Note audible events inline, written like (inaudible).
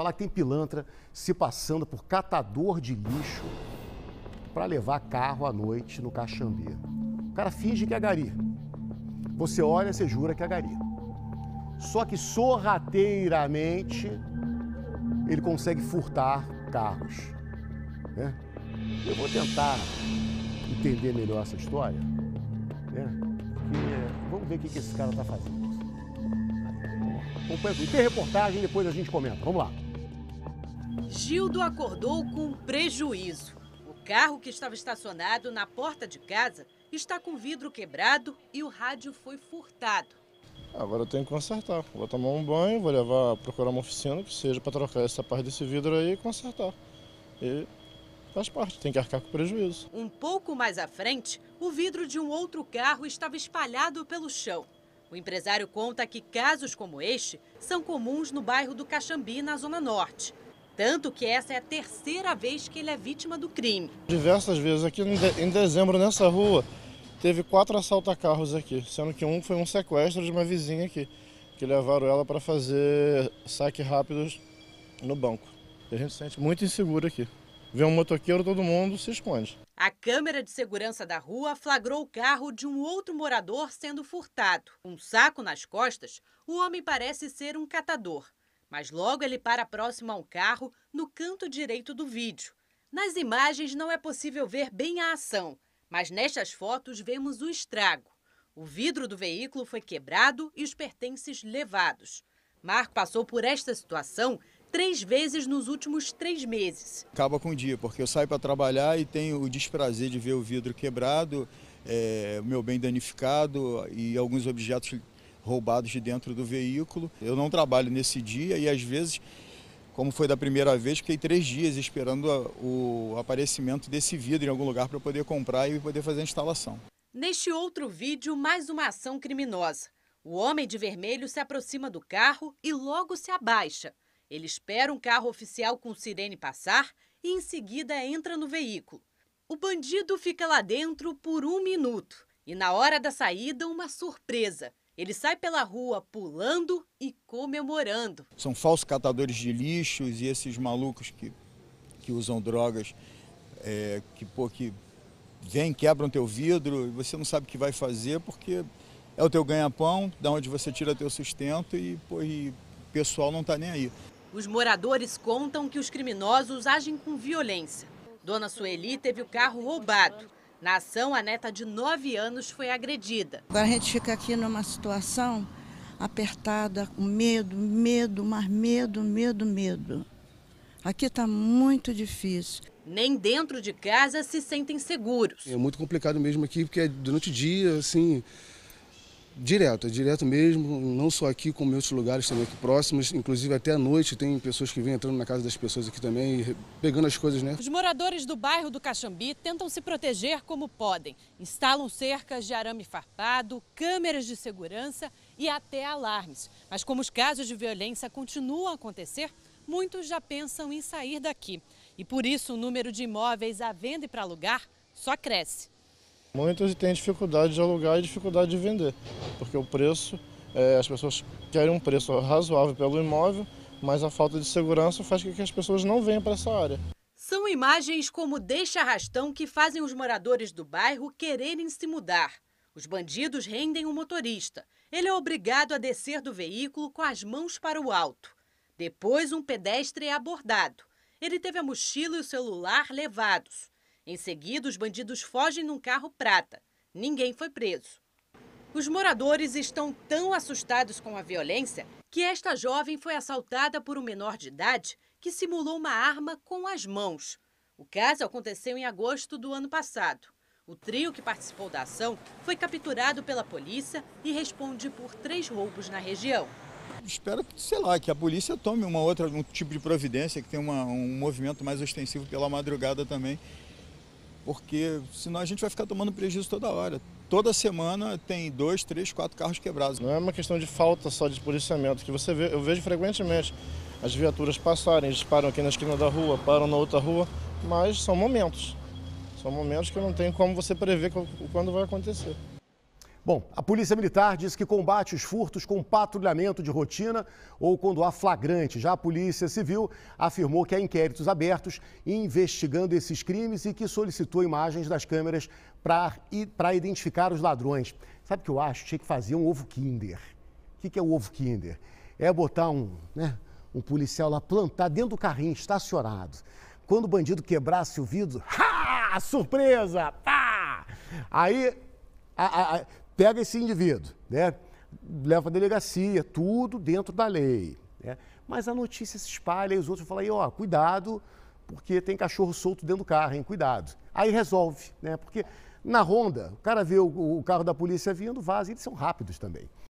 falar que tem pilantra se passando por catador de lixo para levar carro à noite no Caxambê. O cara finge que é gari. Você olha, você jura que é gari. Só que sorrateiramente ele consegue furtar carros. Né? Eu vou tentar entender melhor essa história. Né? Porque, vamos ver o que esse cara está fazendo. Acompanha tudo. Tem reportagem, depois a gente comenta. Vamos lá. Gildo acordou com prejuízo. O carro que estava estacionado na porta de casa está com o vidro quebrado e o rádio foi furtado. Agora eu tenho que consertar. Vou tomar um banho, vou levar, procurar uma oficina que seja para trocar essa parte desse vidro aí e consertar. E faz parte, tem que arcar com o prejuízo. Um pouco mais à frente, o vidro de um outro carro estava espalhado pelo chão. O empresário conta que casos como este são comuns no bairro do Caxambi, na Zona Norte. Tanto que essa é a terceira vez que ele é vítima do crime. Diversas vezes aqui em dezembro, nessa rua, teve quatro assaltacarros aqui, sendo que um foi um sequestro de uma vizinha aqui, que levaram ela para fazer saque rápidos no banco. E a gente se sente muito inseguro aqui. Vê um motoqueiro, todo mundo se esconde. A câmera de segurança da rua flagrou o carro de um outro morador sendo furtado. Um saco nas costas, o homem parece ser um catador. Mas logo ele para próximo a um carro no canto direito do vídeo. Nas imagens não é possível ver bem a ação, mas nestas fotos vemos o estrago. O vidro do veículo foi quebrado e os pertences levados. Marco passou por esta situação três vezes nos últimos três meses. Acaba com o dia, porque eu saio para trabalhar e tenho o desprazer de ver o vidro quebrado, é, meu bem danificado e alguns objetos roubados de dentro do veículo. Eu não trabalho nesse dia e às vezes, como foi da primeira vez, fiquei três dias esperando a, o aparecimento desse vidro em algum lugar para poder comprar e poder fazer a instalação. Neste outro vídeo, mais uma ação criminosa. O homem de vermelho se aproxima do carro e logo se abaixa. Ele espera um carro oficial com sirene passar e em seguida entra no veículo. O bandido fica lá dentro por um minuto e na hora da saída uma surpresa. Ele sai pela rua pulando e comemorando. São falsos catadores de lixos e esses malucos que, que usam drogas, é, que, pô, que vêm, quebram teu vidro e você não sabe o que vai fazer porque é o teu ganha-pão, da onde você tira teu sustento e, pô, e o pessoal não está nem aí. Os moradores contam que os criminosos agem com violência. Dona Sueli teve o carro roubado. Na ação, a neta de 9 anos foi agredida. Agora a gente fica aqui numa situação apertada, com medo, medo, mais medo, medo, medo. Aqui está muito difícil. Nem dentro de casa se sentem seguros. É muito complicado mesmo aqui, porque é durante o dia, assim, Direto, é direto mesmo, não só aqui como em outros lugares também aqui próximos, inclusive até à noite tem pessoas que vêm entrando na casa das pessoas aqui também, pegando as coisas, né? Os moradores do bairro do Caxambi tentam se proteger como podem. Instalam cercas de arame farpado, câmeras de segurança e até alarmes. Mas como os casos de violência continuam a acontecer, muitos já pensam em sair daqui. E por isso o número de imóveis à venda e para alugar só cresce. Muitos têm dificuldade de alugar e dificuldade de vender, porque o preço, é, as pessoas querem um preço razoável pelo imóvel, mas a falta de segurança faz com que as pessoas não venham para essa área. São imagens como deixa arrastão que fazem os moradores do bairro quererem se mudar. Os bandidos rendem o motorista. Ele é obrigado a descer do veículo com as mãos para o alto. Depois, um pedestre é abordado. Ele teve a mochila e o celular levados. Em seguida, os bandidos fogem num carro prata. Ninguém foi preso. Os moradores estão tão assustados com a violência que esta jovem foi assaltada por um menor de idade que simulou uma arma com as mãos. O caso aconteceu em agosto do ano passado. O trio que participou da ação foi capturado pela polícia e responde por três roubos na região. Espero, sei lá, que a polícia tome uma outra, um tipo de providência, que tem uma, um movimento mais ostensivo pela madrugada também, porque senão a gente vai ficar tomando prejuízo toda hora. Toda semana tem dois, três, quatro carros quebrados. Não é uma questão de falta só de policiamento, que você vê, eu vejo frequentemente as viaturas passarem, eles param aqui na esquina da rua, param na outra rua, mas são momentos. São momentos que não tem como você prever quando vai acontecer. Bom, a Polícia Militar diz que combate os furtos com patrulhamento de rotina ou quando há flagrante. Já a Polícia Civil afirmou que há inquéritos abertos investigando esses crimes e que solicitou imagens das câmeras para identificar os ladrões. Sabe o que eu acho? Tinha que fazer um ovo Kinder. O que, que é o ovo Kinder? É botar um, né, um policial lá plantar dentro do carrinho, estacionado. Quando o bandido quebrasse o vidro, (laughs) ha! Surpresa! Pá! Aí a, a, pega esse indivíduo, né? leva a delegacia, tudo dentro da lei. Né? Mas a notícia se espalha e os outros falam aí, ó, cuidado, porque tem cachorro solto dentro do carro, hein? Cuidado. Aí resolve, né? Porque na ronda, o cara vê o, o carro da polícia vindo, vaza, e eles são rápidos também.